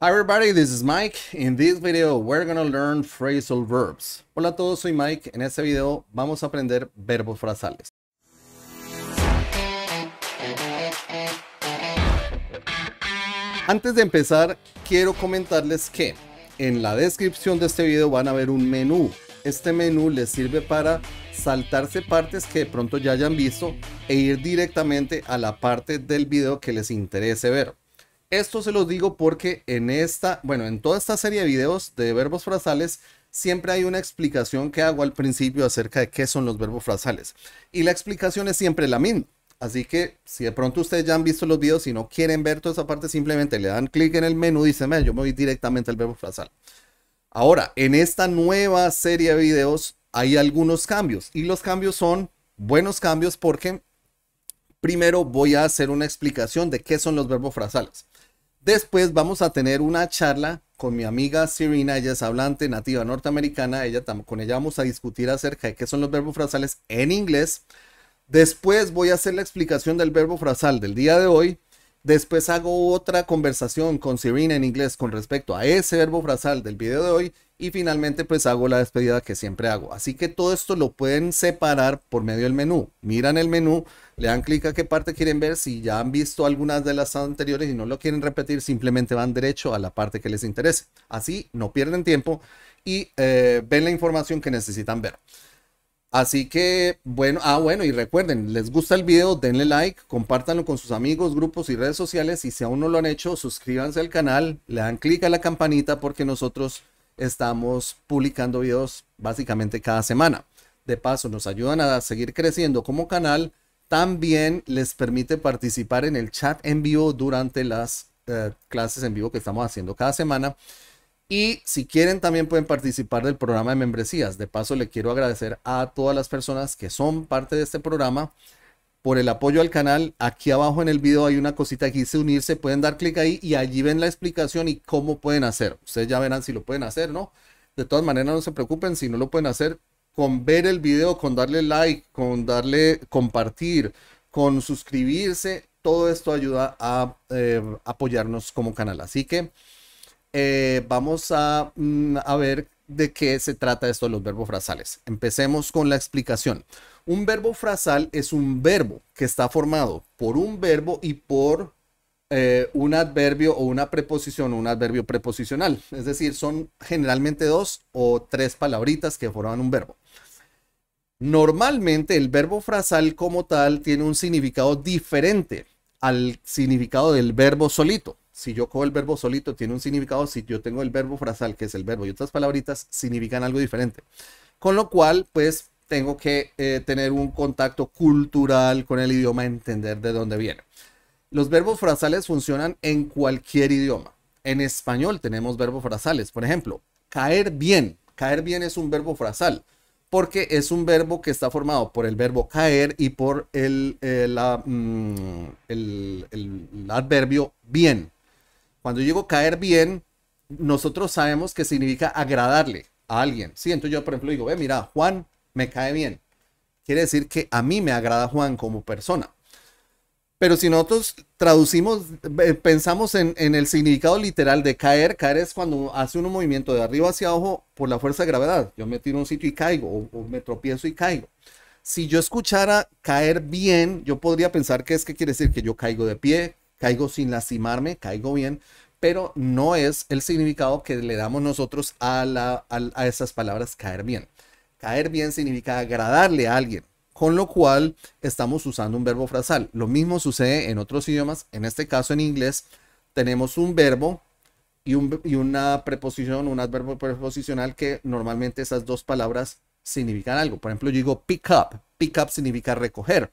Hi everybody, this is Mike. In this video, we're gonna learn phrasal verbs. Hola a todos, soy Mike. En este video vamos a aprender verbos frasales. Antes de empezar, quiero comentarles que en la descripción de este video van a ver un menú. Este menú les sirve para saltarse partes que de pronto ya hayan visto e ir directamente a la parte del video que les interese ver. Esto se los digo porque en esta, bueno, en toda esta serie de videos de verbos frasales, siempre hay una explicación que hago al principio acerca de qué son los verbos frasales. Y la explicación es siempre la misma. Así que si de pronto ustedes ya han visto los videos y no quieren ver toda esa parte, simplemente le dan clic en el menú y dicen, yo me voy directamente al verbo frasal. Ahora, en esta nueva serie de videos hay algunos cambios y los cambios son buenos cambios porque primero voy a hacer una explicación de qué son los verbos frasales. Después vamos a tener una charla con mi amiga Sirina. ella es hablante nativa norteamericana, ella con ella vamos a discutir acerca de qué son los verbos frasales en inglés. Después voy a hacer la explicación del verbo frasal del día de hoy. Después hago otra conversación con Sirina en inglés con respecto a ese verbo frasal del video de hoy y finalmente pues hago la despedida que siempre hago. Así que todo esto lo pueden separar por medio del menú. Miran el menú, le dan clic a qué parte quieren ver. Si ya han visto algunas de las anteriores y no lo quieren repetir, simplemente van derecho a la parte que les interese. Así no pierden tiempo y eh, ven la información que necesitan ver. Así que, bueno, ah, bueno, y recuerden, les gusta el video, denle like, compártanlo con sus amigos, grupos y redes sociales. Y si aún no lo han hecho, suscríbanse al canal, le dan clic a la campanita porque nosotros estamos publicando videos básicamente cada semana. De paso, nos ayudan a seguir creciendo como canal. También les permite participar en el chat en vivo durante las eh, clases en vivo que estamos haciendo cada semana. Y si quieren, también pueden participar del programa de membresías. De paso, le quiero agradecer a todas las personas que son parte de este programa por el apoyo al canal. Aquí abajo en el video hay una cosita que dice unirse. Pueden dar clic ahí y allí ven la explicación y cómo pueden hacer. Ustedes ya verán si lo pueden hacer, ¿no? De todas maneras, no se preocupen si no lo pueden hacer. Con ver el video, con darle like, con darle compartir, con suscribirse, todo esto ayuda a eh, apoyarnos como canal. Así que eh, vamos a mm, ver de qué se trata esto de los verbos frasales. Empecemos con la explicación. Un verbo frasal es un verbo que está formado por un verbo y por eh, un adverbio o una preposición o un adverbio preposicional. Es decir, son generalmente dos o tres palabritas que forman un verbo. Normalmente el verbo frasal como tal tiene un significado diferente al significado del verbo solito si yo cojo el verbo solito, tiene un significado. Si yo tengo el verbo frasal, que es el verbo y otras palabritas, significan algo diferente. Con lo cual, pues tengo que eh, tener un contacto cultural con el idioma, entender de dónde viene. Los verbos frasales funcionan en cualquier idioma. En español tenemos verbos frasales. Por ejemplo, caer bien. Caer bien es un verbo frasal porque es un verbo que está formado por el verbo caer y por el eh, mm, adverbio bien. Cuando digo caer bien, nosotros sabemos que significa agradarle a alguien. Siento Entonces yo, por ejemplo, digo, ve, mira, Juan me cae bien. Quiere decir que a mí me agrada Juan como persona. Pero si nosotros traducimos, pensamos en, el significado literal de caer, caer es cuando hace un movimiento de arriba hacia abajo por la fuerza de gravedad. Yo me tiro un sitio y caigo, o, me tropiezo y caigo. Si yo escuchara caer bien, yo podría pensar que es que quiere decir que yo caigo de pie, caigo sin lastimarme, caigo bien, pero no es el significado que le damos nosotros a, a, esas palabras caer bien. Caer bien significa agradarle a alguien, con lo cual estamos usando un verbo frasal. Lo mismo sucede en otros idiomas, en este caso en inglés tenemos un verbo y, un, y una preposición, un adverbio preposicional que normalmente esas dos palabras significan algo. Por ejemplo, yo digo pick up. Pick up significa recoger.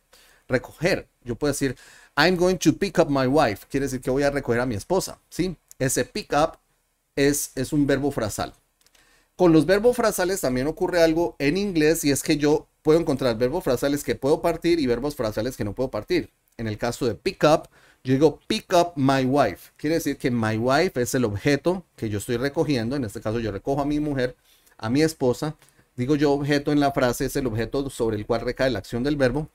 Recoger. Yo puedo decir, I'm going to pick up my wife. Quiere decir que voy a recoger a mi esposa. ¿sí? Ese pick up es, es un verbo frasal. Con los verbos frasales también ocurre algo en inglés y es que yo puedo encontrar verbos frasales que puedo partir y verbos frasales que no puedo partir. En el caso de pick up, yo digo pick up my wife. Quiere decir que my wife es el objeto que yo estoy recogiendo. En este caso yo recojo a mi mujer, a mi esposa. Digo yo objeto en la frase, es el objeto sobre el cual recae la acción del verbo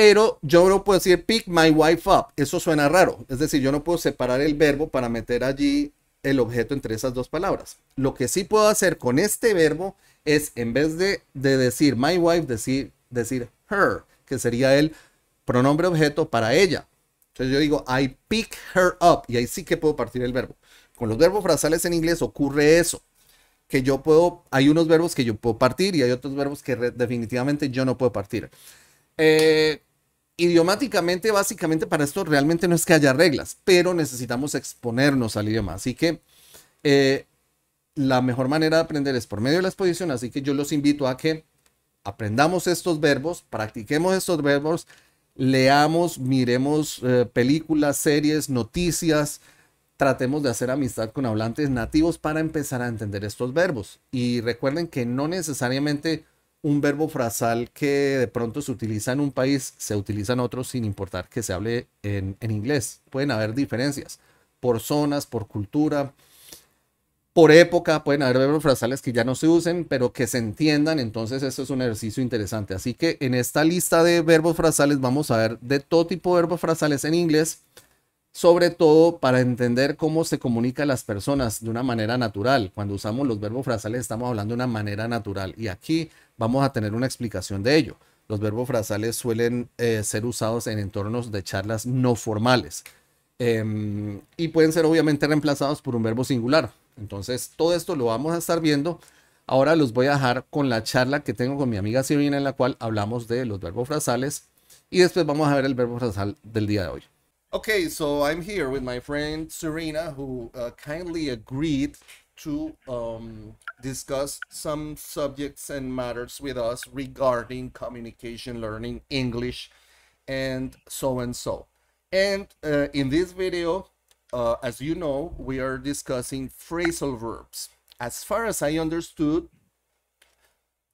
pero yo no puedo decir pick my wife up. Eso suena raro. Es decir, yo no puedo separar el verbo para meter allí el objeto entre esas dos palabras. Lo que sí puedo hacer con este verbo es, en vez de, decir my wife, decir, decir her, que sería el pronombre objeto para ella. Entonces yo digo, I pick her up. Y ahí sí que puedo partir el verbo. Con los verbos frasales en inglés ocurre eso. Que yo puedo, hay unos verbos que yo puedo partir y hay otros verbos que definitivamente yo no puedo partir. Eh, idiomáticamente, básicamente para esto realmente no es que haya reglas, pero necesitamos exponernos al idioma. Así que eh, la mejor manera de aprender es por medio de la exposición, así que yo los invito a que aprendamos estos verbos, practiquemos estos verbos, leamos, miremos eh, películas, series, noticias, tratemos de hacer amistad con hablantes nativos para empezar a entender estos verbos. Y recuerden que no necesariamente un verbo frasal que de pronto se utiliza en un país, se utiliza en otro sin importar que se hable en, en inglés. Pueden haber diferencias por zonas, por cultura, por época. Pueden haber verbos frasales que ya no se usen, pero que se entiendan. Entonces, esto es un ejercicio interesante. Así que en esta lista de verbos frasales vamos a ver de todo tipo de verbos frasales en inglés sobre todo para entender cómo se comunican las personas de una manera natural. Cuando usamos los verbos frasales estamos hablando de una manera natural y aquí vamos a tener una explicación de ello. Los verbos frasales suelen eh, ser usados en entornos de charlas no formales em, y pueden ser obviamente reemplazados por un verbo singular. Entonces todo esto lo vamos a estar viendo. Ahora los voy a dejar con la charla que tengo con mi amiga Sirina en la cual hablamos de los verbos frasales y después vamos a ver el verbo frasal del día de hoy. Okay, so I'm here with my friend Serena, who uh, kindly agreed to um, discuss some subjects and matters with us regarding communication, learning, English, and so and so. And uh, in this video, uh, as you know, we are discussing phrasal verbs. As far as I understood,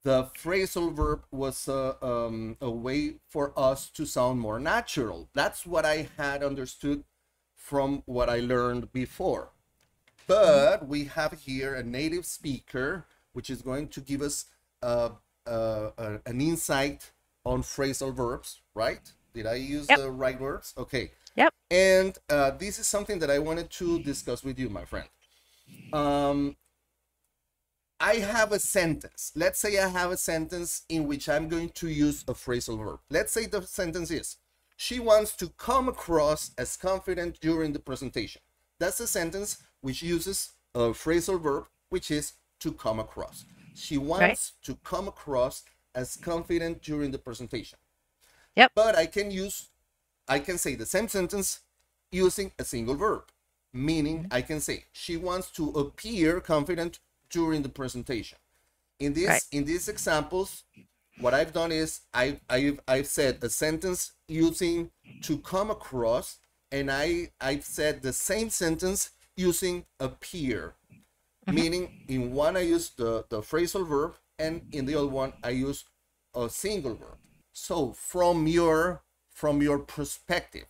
the phrasal verb was a, um, a way for us to sound more natural. That's what I had understood from what I learned before. But we have here a native speaker, which is going to give us an insight on phrasal verbs, right? Did I use yep. the right words? Okay. Yep. And uh, this is something that I wanted to discuss with you, my friend. Um, I have a sentence. Let's say I have a sentence in which I'm going to use a phrasal verb. Let's say the sentence is, she wants to come across as confident during the presentation. That's a sentence which uses a phrasal verb, which is to come across. She wants right. to come across as confident during the presentation. Yep. But I can use, I can say the same sentence using a single verb, meaning mm -hmm. I can say she wants to appear confident during the presentation. In this right. in these examples, what I've done is I I've, I've said a sentence using to come across, and I I've said the same sentence using appear, mm-hmm. meaning in one I use the the phrasal verb, and in the other one I use a single verb. So from your from your perspective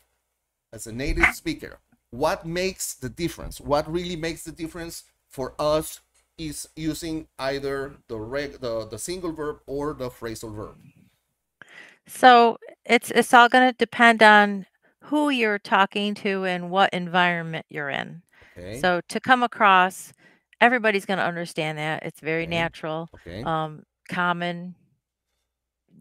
as a native speaker, what makes the difference? What really makes the difference for us is using either the reg the, the single verb or the phrasal verb. So it's it's all going to depend on who you're talking to and what environment you're in. Okay. So to come across, everybody's going to understand that. It's very okay. natural, okay. Um, common,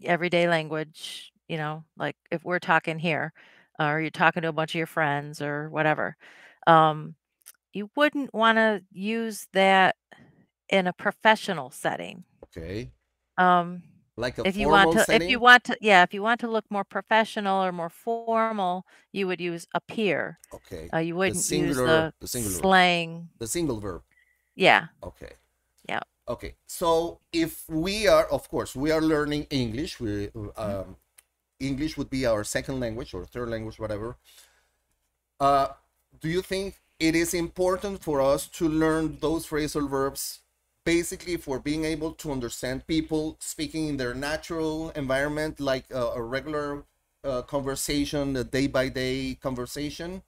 everyday language. You know, like if we're talking here, uh, or you're talking to a bunch of your friends or whatever, um, you wouldn't want to use that in a professional setting. Okay. Um, like if you want to setting? if you want to yeah if you want to look more professional or more formal you would use appear okay uh, you wouldn't the singular, use the, the singular slang the single verb yeah okay yeah okay so if we are of course we are learning english we mm-hmm. um, english would be our second language or third language whatever uh, do you think it is important for us to learn those phrasal verbs basically for being able to understand people speaking in their natural environment, like a, a regular uh, conversation, a day by day conversation,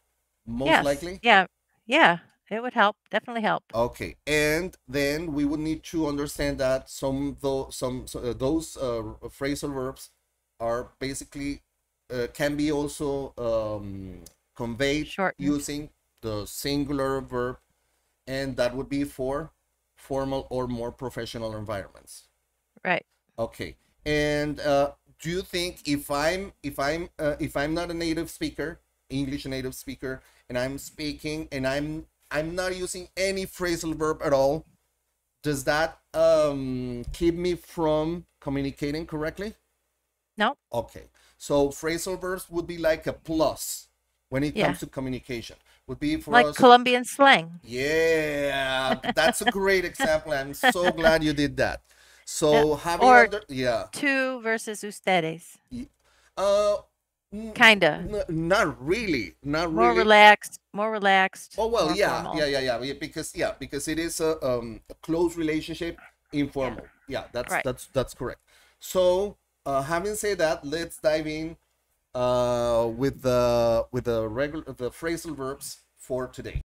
most Yes. likely. Yeah. Yeah. It would help. Definitely help. Okay, and then we would need to understand that some though some so, uh, those uh, phrasal verbs are basically uh, can be also um, conveyed Shortened. using the singular verb, and that would be for formal or more professional environments. Right. Okay. And uh, do you think if I'm if I'm uh, if I'm not a native speaker, English native speaker, and I'm speaking and I'm I'm not using any phrasal verb at all, does that um, keep me from communicating correctly? No. Okay. So phrasal verbs would be like a plus when it yeah. comes to communication would be for like us. Colombian slang. Yeah, that's a great example. I'm so glad you did that. So having or under, yeah, two versus ustedes. Uh, kinda. not really. Not really. More relaxed. More relaxed. Oh well, yeah, formal. yeah, yeah, yeah. Because yeah, because it is a, um, a close relationship, informal. Yeah, yeah that's right. that's that's correct. So uh, having said that, let's dive in uh, with the regular phrasal verbs for today.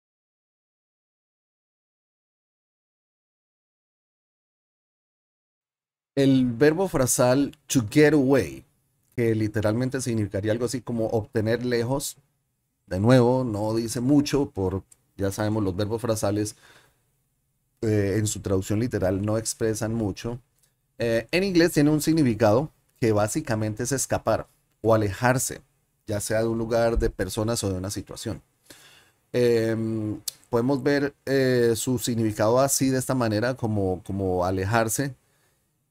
El verbo frasal to get away, que literalmente significaría algo así como obtener lejos, de nuevo, no dice mucho por, ya sabemos, los verbos frasales eh, en su traducción literal no expresan mucho. Eh, en inglés tiene un significado que básicamente es escapar o alejarse, ya sea de un lugar, de personas o de una situación. Em, podemos ver eh, su significado así de esta manera, como, como alejarse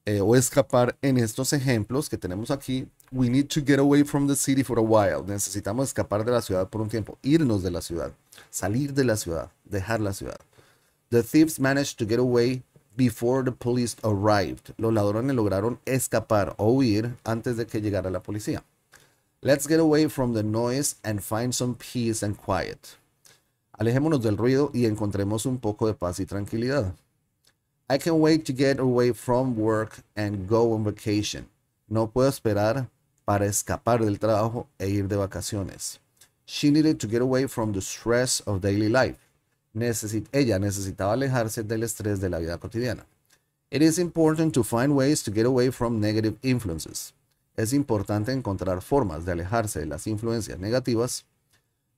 eh, o escapar en estos ejemplos que tenemos aquí. We need to get away from the city for a while. Necesitamos escapar de la ciudad por un tiempo, irnos de la ciudad, salir de la ciudad, dejar la ciudad. The thieves managed to get away before the police arrived. Los ladrones lograron escapar o huir antes de que llegara la policía. Let's get away from the noise and find some peace and quiet. Alejémonos del ruido y encontremos un poco de paz y tranquilidad. I can't wait to get away from work and go on vacation. No puedo esperar para escapar del trabajo e ir de vacaciones. She needed to get away from the stress of daily life. ella necesitaba alejarse del estrés de la vida cotidiana. It is important to find ways to get away from negative influences es importante encontrar formas de alejarse de las influencias negativas.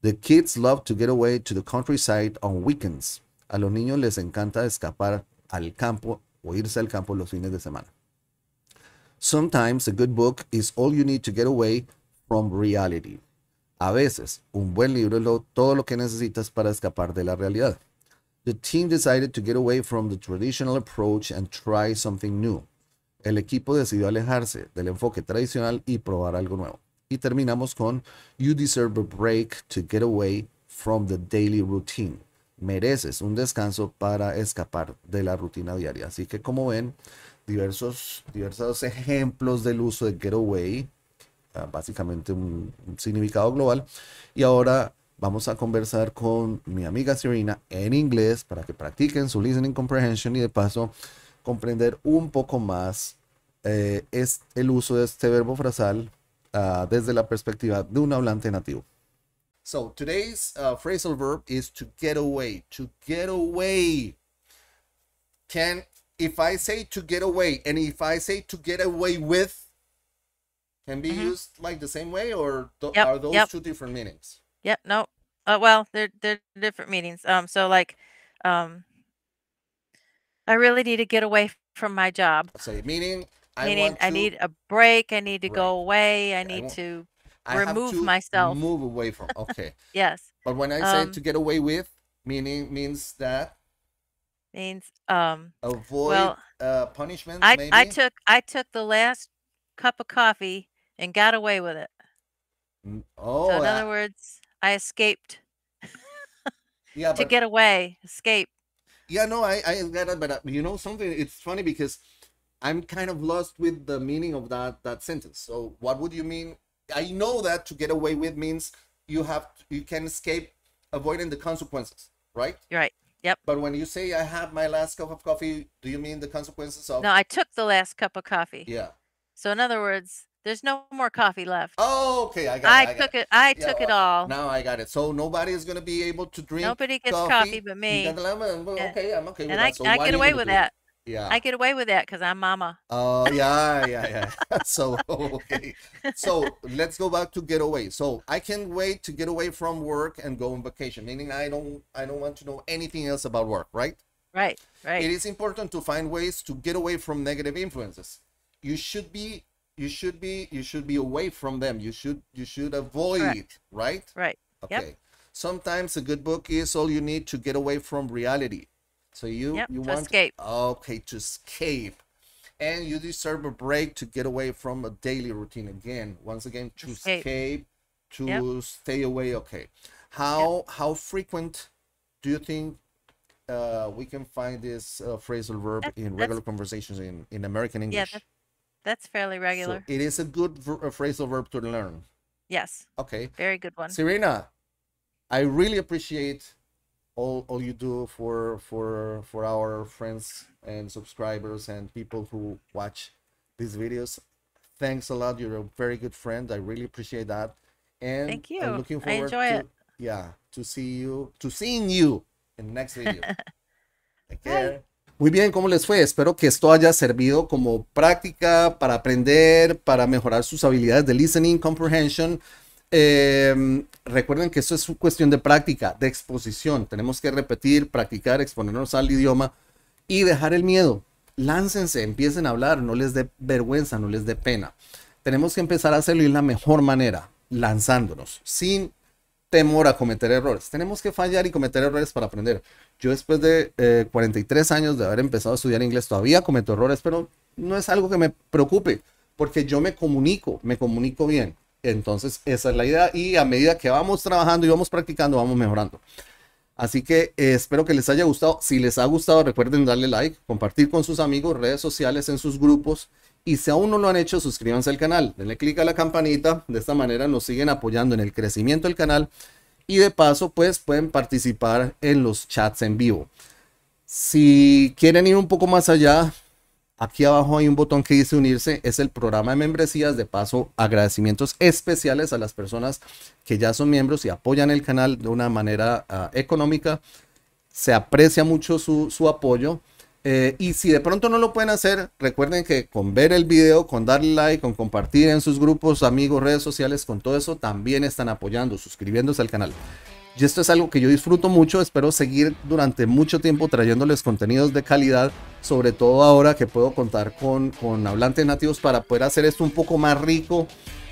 The kids love to get away to the countryside on weekends. A los niños les encanta escapar al campo o irse al campo los fines de semana. Sometimes a good book is all you need to get away from reality. A veces, un buen libro es todo lo que necesitas para escapar de la realidad. The team decided to get away from the traditional approach and try something new el equipo decidió alejarse del enfoque tradicional y probar algo nuevo. Y terminamos con You deserve a break to get away from the daily routine. Mereces un descanso para escapar de la rutina diaria. Así que como ven, diversos, diversos ejemplos del uso de getaway, ah, básicamente un, un significado global. Y ahora vamos a conversar con mi amiga Serena en inglés para que practiquen su listening comprehension y de paso comprender un poco más eh, es el uso de este verbo frasal uh, desde la perspectiva de un hablante nativo. So today's uh, phrasal verb is to get away. To get away. Can if I say to get away and if I say to get away with can be mm -hmm. used like the same way or th yep, are those yep. two different meanings? Yep. No. Uh, well, they're they're different meanings. Um. So like, um, I really need to get away from my job. Say, meaning, I, meaning, to, need a break. I need to right. go away. I need I to remove to myself. Move away from. Okay. yes. But when I say um, to get away with, meaning means that means um avoid well, uh, punishment. I maybe? I took I took the last cup of coffee and got away with it. Mm, oh. So in other ah. words, I escaped. yeah. to but, get away, escape yeah, no, I I get it, but uh, you know something? It's funny because I'm kind of lost with the meaning of that that sentence. So what would you mean? I know that to get away with means you have to, you can escape avoiding the consequences, right? Right. Yep. But when you say I have my last cup of coffee, do you mean the consequences of? No, I took the last cup of coffee. Yeah. So in other words, there's no more coffee left. Oh, okay. I got. I, it. I took got it. I yeah, took well, it all. Now I got it. So nobody is gonna be able to drink. Nobody gets coffee, coffee but me. Okay, I'm okay. And I, so I get away with that. Yeah. I get away with that because I'm mama. Oh, uh, yeah, yeah, yeah. so, okay. So let's go back to getaway. So I can wait to get away from work and go on vacation, meaning I don't, I don't want to know anything else about work, right? Right, right. It is important to find ways to get away from negative influences. You should be you should be you should be away from them. You should you should avoid Correct. right? Right. Okay. Yep. Sometimes a good book is all you need to get away from reality. So you yep, you want escape. Okay, to escape. And you deserve a break to get away from a daily routine again. Once again, to escape, escape to yep. stay away. Okay. How how frequent do you think uh, we can find this uh, phrasal verb that's, in regular conversations in, in American English? Yeah, that's fairly regular. So it is a good ver- a phrasal verb to learn. Yes. Okay. Very good one. Serena, I really appreciate all all you do for for for our friends and subscribers and people who watch these videos. Thanks a lot. You're a very good friend. I really appreciate that. And thank you. I'm looking forward I enjoy to, it. Yeah, to see you to seeing you in the next video. Take care. Bye. Muy bien, ¿cómo les fue? Espero que esto haya servido como práctica para aprender, para mejorar sus habilidades de listening, comprehension. Eh, recuerden que esto es cuestión de práctica, de exposición. Tenemos que repetir, practicar, exponernos al idioma y dejar el miedo. Láncense, empiecen a hablar, no les dé vergüenza, no les dé pena. Tenemos que empezar a hacerlo de la mejor manera, lanzándonos, sin temor a cometer errores. Tenemos que fallar y cometer errores para aprender. Yo después de 43 eh, años de haber empezado a estudiar inglés todavía cometo errores, pero no es algo que me preocupe, porque yo me comunico, me comunico bien. Entonces, esa es la idea y a medida que vamos trabajando y vamos practicando, vamos mejorando. Así que eh, espero que les haya gustado. Si les ha gustado, recuerden darle like, compartir con sus amigos, redes sociales, en sus grupos y si aún no lo han hecho, suscríbanse al canal, denle clic a la campanita, de esta manera nos siguen apoyando en el crecimiento del canal y de paso pues pueden participar en los chats en vivo. Si quieren ir un poco más allá, aquí abajo hay un botón que dice unirse, es el programa de membresías, de paso agradecimientos especiales a las personas que ya son miembros y apoyan el canal de una manera ah, económica. Se aprecia mucho su, su apoyo eh, y si de pronto no lo pueden hacer, recuerden que con ver el video, con darle like, con compartir en sus grupos, amigos, redes sociales, con todo eso también están apoyando, suscribiéndose al canal. Y esto es algo que yo disfruto mucho, espero seguir durante mucho tiempo trayéndoles contenidos de calidad, sobre todo ahora que puedo contar con, con hablantes nativos para poder hacer esto un poco más rico,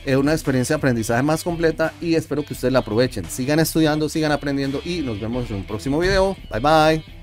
eh, una experiencia de aprendizaje más completa y espero que ustedes la aprovechen. Sigan estudiando, sigan aprendiendo y nos vemos en un próximo video. Bye bye.